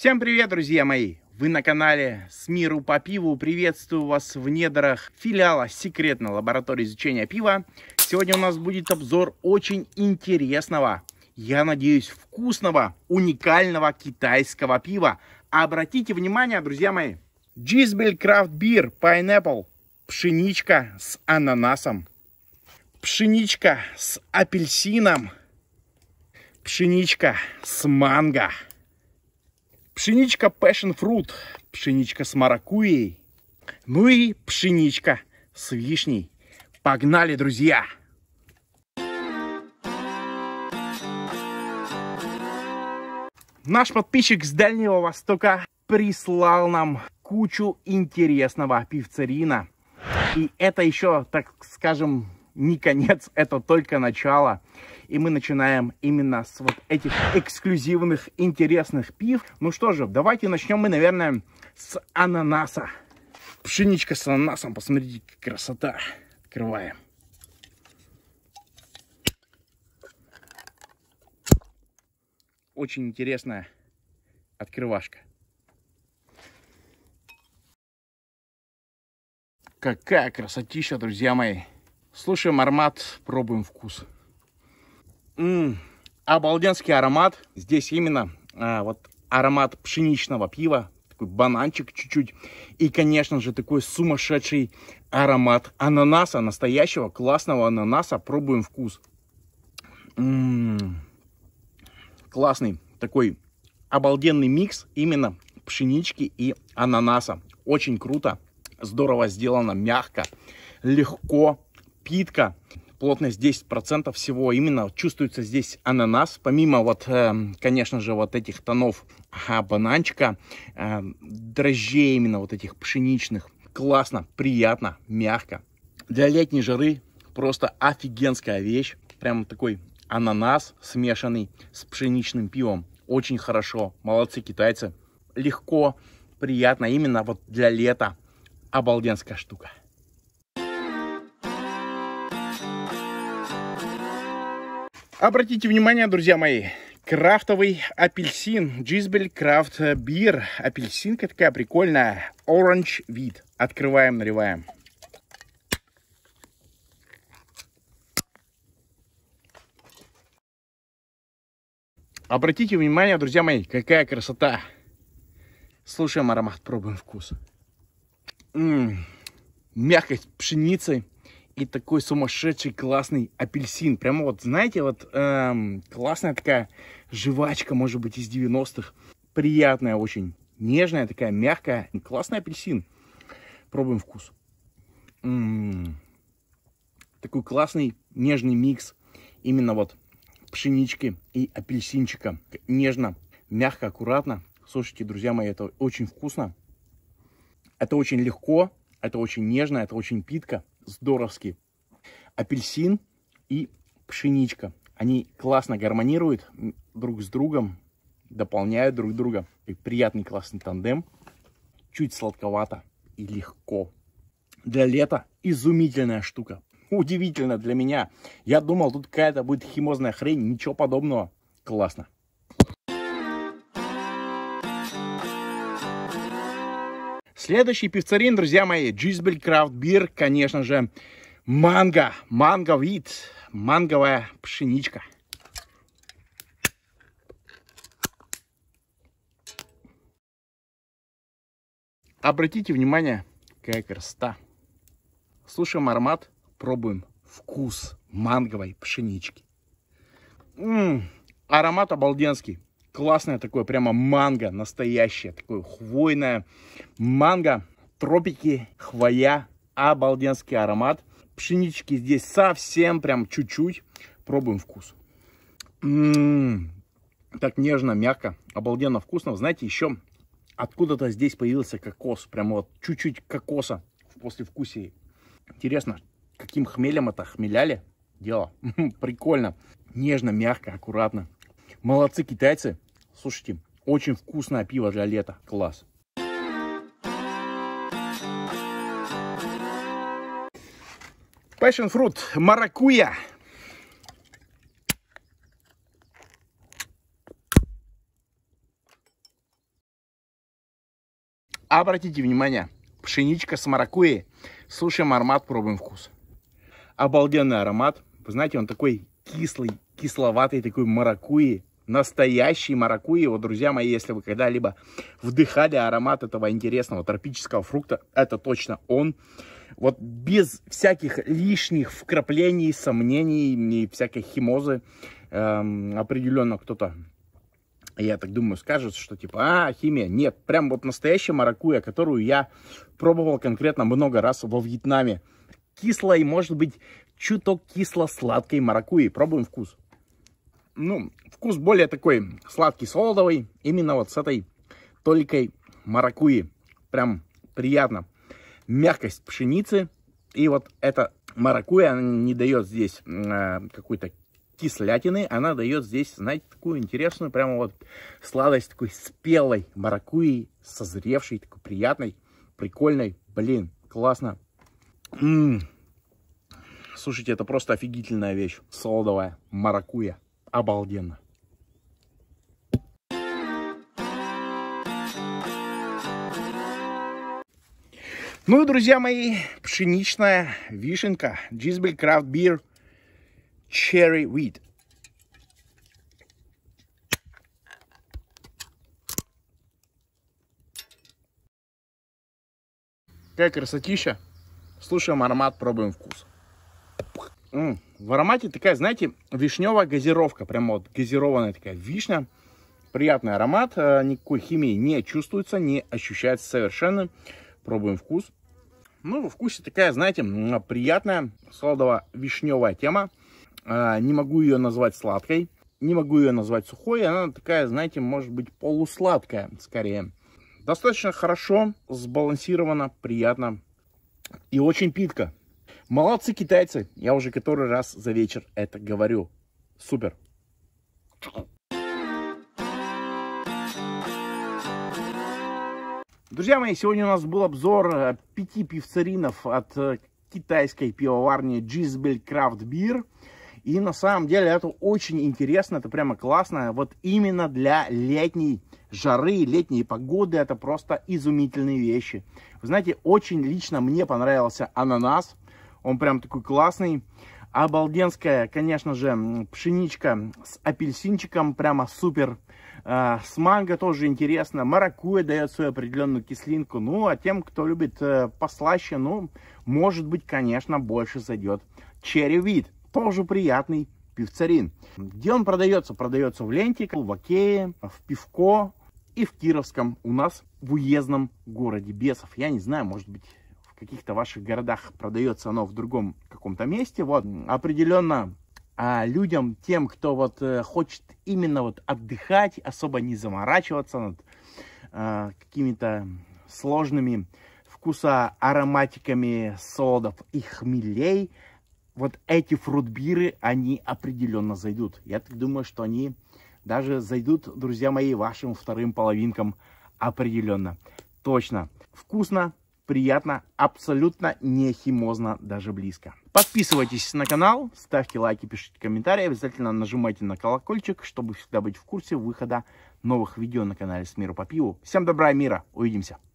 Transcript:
Всем привет, друзья мои! Вы на канале «С миру по пиву». Приветствую вас в недрах филиала секретной лаборатории изучения пива. Сегодня у нас будет обзор очень интересного, я надеюсь, вкусного, уникального китайского пива. Обратите внимание, друзья мои, Джизбель Craft Beer Pineapple, пшеничка с ананасом, пшеничка с апельсином, пшеничка с манго – пшеничка passion fruit, пшеничка с маракуей, ну и пшеничка с вишней. Погнали, друзья! Наш подписчик с Дальнего Востока прислал нам кучу интересного пивцерина, И это еще, так скажем, не конец, это только начало. И мы начинаем именно с вот этих эксклюзивных, интересных пив. Ну что же, давайте начнем мы, наверное, с ананаса. Пшеничка с ананасом, посмотрите, красота. Открываем. Очень интересная открывашка. Какая красотища, друзья мои. Слушаем аромат, пробуем вкус. М -м, обалденский аромат. Здесь именно а, вот аромат пшеничного пива, такой бананчик чуть-чуть. И, конечно же, такой сумасшедший аромат ананаса, настоящего классного ананаса. Пробуем вкус. М -м, классный такой обалденный микс именно пшенички и ананаса. Очень круто, здорово сделано, мягко, легко, питка плотность 10% всего. Именно чувствуется здесь ананас. Помимо вот, эм, конечно же, вот этих тонов ага, бананчика, эм, дрожжей именно вот этих пшеничных. Классно, приятно, мягко. Для летней жары просто офигенская вещь. Прям такой ананас, смешанный с пшеничным пивом. Очень хорошо. Молодцы китайцы. Легко, приятно. Именно вот для лета. Обалденская штука. Обратите внимание, друзья мои, крафтовый апельсин, Джизбель Крафт Бир. Апельсинка такая прикольная, оранж вид. Открываем, наливаем. Обратите внимание, друзья мои, какая красота. Слушаем аромат, пробуем вкус. М -м -м. Мягкость пшеницы, и такой сумасшедший классный апельсин. Прямо вот, знаете, вот эм, классная такая жвачка, может быть, из 90-х. Приятная очень, нежная такая, мягкая. Классный апельсин. Пробуем вкус. М-м-м. Такой классный нежный микс именно вот пшенички и апельсинчика. Нежно, мягко, аккуратно. Слушайте, друзья мои, это очень вкусно. Это очень легко, это очень нежно, это очень питка, здоровски. Апельсин и пшеничка. Они классно гармонируют друг с другом, дополняют друг друга. И приятный классный тандем. Чуть сладковато и легко. Для лета изумительная штука. Удивительно для меня. Я думал, тут какая-то будет химозная хрень. Ничего подобного. Классно. Следующий певцарин, друзья мои, Джизбель Крафт Бир, конечно же, манго, манго манговая пшеничка. Обратите внимание, какая красота. Слушаем аромат, пробуем вкус манговой пшенички. М -м, аромат обалденский классное такое, прямо манго настоящее, такое хвойное манго, тропики, хвоя, обалденский аромат. Пшенички здесь совсем прям чуть-чуть. Пробуем вкус. М -м -м. Так нежно, мягко, обалденно вкусно. Знаете, еще откуда-то здесь появился кокос. Прямо вот чуть-чуть кокоса после послевкусии. Интересно, каким хмелем это хмеляли? Дело прикольно. Нежно, мягко, аккуратно. Молодцы китайцы. Слушайте, очень вкусное пиво для лета. Класс. Passion Fruit, маракуя. Обратите внимание, пшеничка с маракуей. Слушаем аромат, пробуем вкус. Обалденный аромат. Вы знаете, он такой кислый, кисловатый, такой маракуи настоящий маракуйя. Вот, друзья мои, если вы когда-либо вдыхали аромат этого интересного тропического фрукта, это точно он. Вот без всяких лишних вкраплений, сомнений и всякой химозы эм, определенно кто-то я так думаю, скажет, что типа, а, химия. Нет, прям вот настоящая маракуя, которую я пробовал конкретно много раз во Вьетнаме. Кислой, может быть, чуток кисло-сладкой маракуи. Пробуем вкус ну, вкус более такой сладкий, солодовый, именно вот с этой толикой маракуи. Прям приятно. Мягкость пшеницы и вот эта маракуя, она не дает здесь э, какой-то кислятины, она дает здесь, знаете, такую интересную, прямо вот сладость такой спелой маракуи, созревшей, такой приятной, прикольной. Блин, классно. М -м -м. Слушайте, это просто офигительная вещь. Солодовая маракуя обалденно. Ну и, друзья мои, пшеничная вишенка. Джизбель Крафт Бир Cherry Wheat. Какая красотища. Слушаем аромат, пробуем вкус. М -м, в аромате такая, знаете, вишневая газировка. прямо вот газированная такая вишня. Приятный аромат. Э, никакой химии не чувствуется, не ощущается совершенно. Пробуем вкус. Ну, во вкусе такая, знаете, приятная сладово-вишневая тема. Э, не могу ее назвать сладкой. Не могу ее назвать сухой. Она такая, знаете, может быть полусладкая скорее. Достаточно хорошо сбалансировано, приятно и очень питка. Молодцы китайцы, я уже который раз за вечер это говорю. Супер. Друзья мои, сегодня у нас был обзор э, пяти пивцаринов от э, китайской пивоварни Джизбель Craft Beer. И на самом деле это очень интересно, это прямо классно. Вот именно для летней жары, летней погоды это просто изумительные вещи. Вы знаете, очень лично мне понравился ананас – он прям такой классный. Обалденская, конечно же, пшеничка с апельсинчиком, прямо супер. А, с манго тоже интересно. Маракуя дает свою определенную кислинку. Ну, а тем, кто любит э, послаще, ну, может быть, конечно, больше зайдет черри Тоже приятный пивцарин. Где он продается? Продается в ленте, в Окее, в Пивко и в Кировском. У нас в уездном городе Бесов. Я не знаю, может быть, каких-то ваших городах продается оно в другом каком-то месте. Вот, определенно а людям, тем, кто вот э, хочет именно вот отдыхать, особо не заморачиваться над а, какими-то сложными вкуса ароматиками солодов и хмелей, вот эти фрутбиры, они определенно зайдут. Я так думаю, что они даже зайдут, друзья мои, вашим вторым половинкам определенно. Точно. Вкусно, приятно, абсолютно не химозно, даже близко. Подписывайтесь на канал, ставьте лайки, пишите комментарии, обязательно нажимайте на колокольчик, чтобы всегда быть в курсе выхода новых видео на канале с миру по пиву. Всем добра и мира, увидимся!